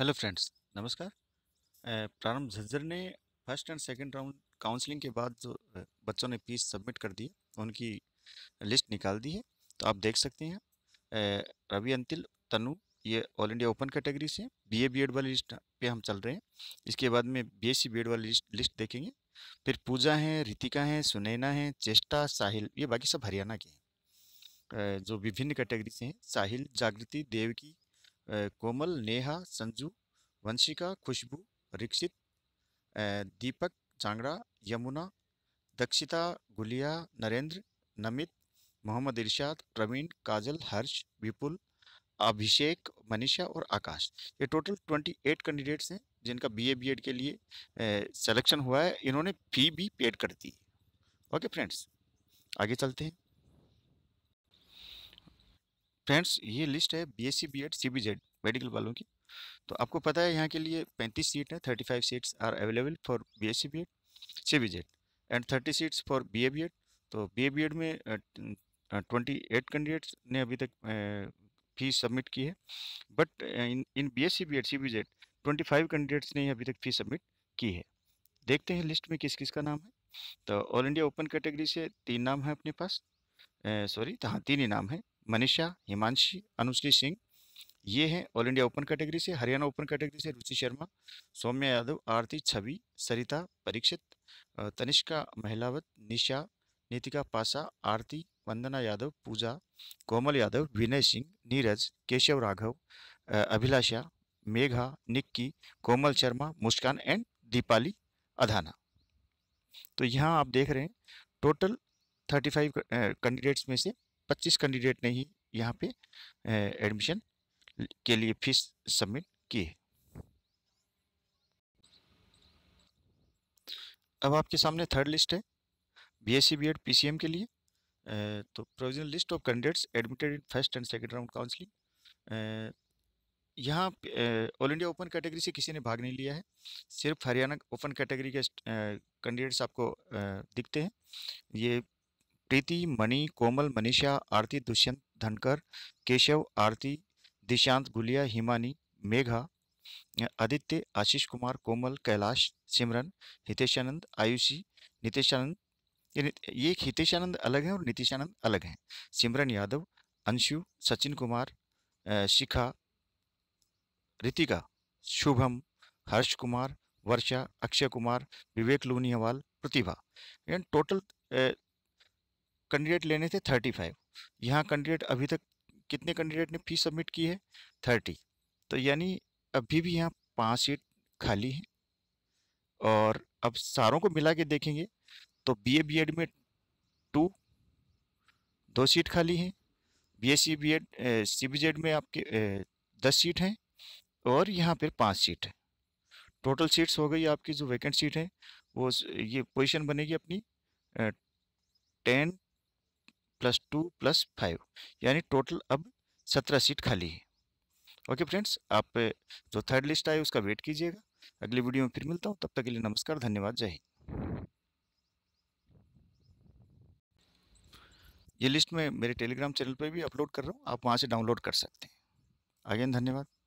hello friends नमस्कार प्रारंभ झज्जर ने first and second round counselling के बाद जो बच्चों ने फीस सबमिट कर है उनकी लिस्ट निकाल दी है तो आप देख सकते हैं रवि अंतिल तनु ये ऑल इंडिया ओपन कैटेगरी से बी ए बी एड वाली लिस्ट पे हम चल रहे हैं इसके बाद में B S C B Ed वाली लिस्ट, लिस्ट देखेंगे फिर पूजा हैं रितिका हैं सुनैना हैं चेष्टा साहिल ये बाकी सब हरियाणा के हैं जो विभिन्न कैटेगरी से हैं साहिल जागृति देवकी कोमल नेहा संजू वंशिका खुशबू रिक्षित दीपक चांगड़ा यमुना दक्षिता गुलिया नरेंद्र नमित मोहम्मद इरशाद प्रवीण काजल हर्ष विपुल अभिषेक मनीषा और आकाश ये टोटल ट्वेंटी एट कैंडिडेट्स हैं जिनका बीए बीएड के लिए सिलेक्शन हुआ है इन्होंने फी भी पेड कर दी ओके फ्रेंड्स आगे चलते हैं फ्रेंड्स ये लिस्ट है बीएससी बीएड सीबीजेड मेडिकल वालों की तो आपको पता है यहाँ के लिए 35 सीट है 35 seats are available for B S C B Ed C B Z and thirty seats for B A B Ed तो बी ए बी एड में ट्वेंटी एट कैंडिडेट्स ने अभी तक फीस सबमिट की है but in in B S C B Ed C B Z twenty five candidates ने अभी तक फीस सबमिट की है देखते हैं लिस्ट में किस किस का नाम है तो ऑल इंडिया ओपन कैटेगरी से तीन नाम है अपने पास सॉरी हाँ तीन ही नाम है मनीषा हिमांशी अनुश्री सिंह ये हैं ऑल इंडिया ओपन कैटेगरी से हरियाणा ओपन कैटेगरी से रुचि शर्मा सौम्या यादव आरती छवि सरिता परीक्षित तनिष्का महिलावत निशा नीतिका पासा आरती वंदना यादव पूजा कोमल यादव विनय सिंह नीरज केशव राघव अभिलाषा मेघा निक्की कोमल शर्मा मुस्कान एंड दीपाली अधाना तो यहाँ आप देख रहे हैं टोटल 35 कैंडिडेट्स में से 25 कैंडिडेट ने ही यहाँ पे एडमिशन के लिए फीस सबमिट की है अब आपके सामने थर्ड लिस्ट है B S C B Ed P C M के लिए तो provisional list of candidates admitted in first and second round counselling यहाँ ऑल इंडिया ओपन कैटेगरी से किसी ने भाग नहीं लिया है सिर्फ हरियाणा ओपन कैटेगरी के कैंडिडेट्स आपको दिखते हैं ये प्रीति मणि कोमल मनीषा आरती दुष्यंत धनकर केशव आरती दिशांत गुलिया हिमानी मेघा आदित्य आशीष कुमार कोमल कैलाश सिमरन हितेशानंद आयुषी नितेशानंद ये हितेशानंद अलग हैं और नितेशानंद अलग हैं सिमरन यादव अंशु सचिन कुमार शिखा रितिका शुभम हर्ष कुमार वर्षा अक्षय कुमार विवेक लोनियावाल प्रतिभा टोटल कैंडिडेट लेने थे थर्टी फाइव यहाँ कैंडिडेट अभी तक कितने कैंडिडेट ने फीस सबमिट की है थर्टी तो यानी अभी भी यहाँ पाँच सीट खाली हैं और अब सारों को मिला के देखेंगे तो बी ए बी एड में टू दो सीट खाली हैं B S C B Ed C B में आपके दस सीट हैं और यहाँ पर पाँच सीट हैं टोटल सीट्स हो गई आपकी जो वैकेंट सीट हैं वो ये पोजीशन बनेगी अपनी ten plus two plus five यानी टोटल अब सत्रह सीट खाली है ओके फ्रेंड्स आप जो थर्ड लिस्ट आए उसका वेट कीजिएगा अगली वीडियो में फिर मिलता हूँ तब तक के लिए नमस्कार धन्यवाद जय हिंद ये लिस्ट मैं मेरे टेलीग्राम चैनल पर भी अपलोड कर रहा हूँ आप वहाँ से डाउनलोड कर सकते हैं अगेन धन्यवाद